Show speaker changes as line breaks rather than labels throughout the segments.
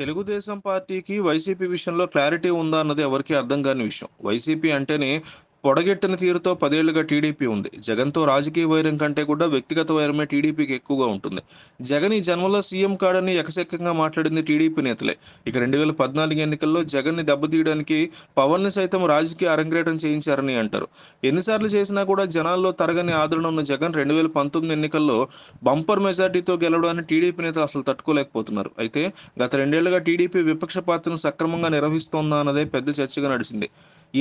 తెలుగుదేశం పార్టీకి వైసీపీ విషయంలో క్లారిటీ ఉందా అన్నది ఎవరికీ అర్థం కాని విషయం వైసీపీ అంటేనే పొడగెట్టిన తీరుతో పదేళ్లుగా టీడీపీ ఉంది జగన్తో రాజకీయ వైరం కంటే కూడా వ్యక్తిగత వైరమే టీడీపీకి ఎక్కువగా ఉంటుంది జగన్ ఈ జన్మలో సీఎం కాడని ఎకసెక్కంగా మాట్లాడింది టీడీపీ నేతలే ఇక రెండు వేల పద్నాలుగు ఎన్నికల్లో జగన్ ని దెబ్బతీయడానికి ని సైతం రాజకీయ అరంగేటం చేయించారని అంటారు ఎన్నిసార్లు చేసినా కూడా జనాల్లో తరగని ఆదరణ ఉన్న జగన్ రెండు వేల పంతొమ్మిది ఎన్నికల్లో బంపర్ మెజార్టీతో గెలవడాన్ని టీడీపీ నేతలు అసలు తట్టుకోలేకపోతున్నారు అయితే గత రెండేళ్లుగా టీడీపీ విపక్ష పాత్రను సక్రమంగా నిర్వహిస్తోందా అన్నదే పెద్ద చర్చగా నడిచింది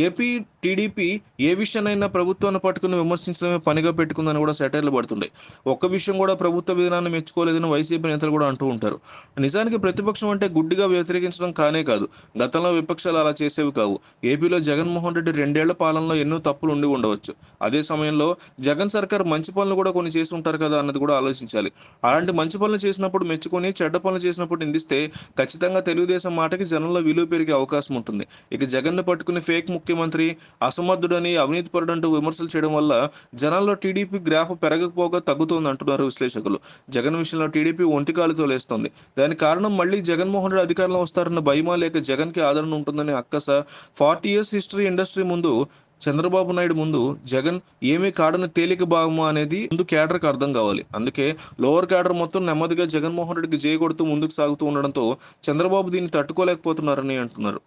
ఏపీ టీడీపీ ఏ విషయాన్నైనా ప్రభుత్వాన్ని పట్టుకుని విమర్శించడమే పనిగా పెట్టుకుందని కూడా సెటైర్లు పడుతుండే ఒక్క విషయం కూడా ప్రభుత్వ విధానాన్ని మెచ్చుకోలేదని వైసీపీ నేతలు కూడా అంటూ ఉంటారు నిజానికి ప్రతిపక్షం అంటే గుడ్డిగా వ్యతిరేకించడం కానే కాదు గతంలో విపక్షాలు అలా చేసేవి కావు ఏపీలో జగన్మోహన్ రెడ్డి రెండేళ్ల పాలనలో ఎన్నో తప్పులు ఉండి ఉండవచ్చు అదే సమయంలో జగన్ సర్కార్ మంచి పనులు కూడా కొన్ని చేసి ఉంటారు కదా అన్నది కూడా ఆలోచించాలి అలాంటి మంచి పనులు చేసినప్పుడు మెచ్చుకొని చెడ్డ పనులు చేసినప్పుడు నిందిస్తే ఖచ్చితంగా తెలుగుదేశం మాటకి జనంలో విలువ పెరిగే అవకాశం ఉంటుంది ఇక జగన్ను పట్టుకుని ఫేక్ ముఖ్యమంత్రి అసమర్థుడని అవినీతిపరుడంటూ విమర్శలు చేయడం వల్ల జనాల్లో టీడీపీ గ్రాఫ్ పెరగకపోగా తగ్గుతోంది అంటున్నారు విశ్లేషకులు జగన్ విషయంలో టీడీపీ ఒంటికాలుతో లేస్తోంది దానికి కారణం మళ్ళీ జగన్మోహన్ రెడ్డి అధికారంలో వస్తారన్న భయమా లేక జగన్కి ఆదరణ ఉంటుందని అక్కస ఫార్టీ ఇయర్స్ హిస్టరీ ఇండస్ట్రీ ముందు చంద్రబాబు నాయుడు ముందు జగన్ ఏమీ కాడని తేలిక భాగము అనేది ముందు కి అర్థం కావాలి అందుకే లోవర్ కేడర్ మొత్తం నెమ్మదిగా జగన్మోహన్ రెడ్డికి జయ కొడుతూ ముందుకు సాగుతూ ఉండడంతో చంద్రబాబు దీన్ని తట్టుకోలేకపోతున్నారని అంటున్నారు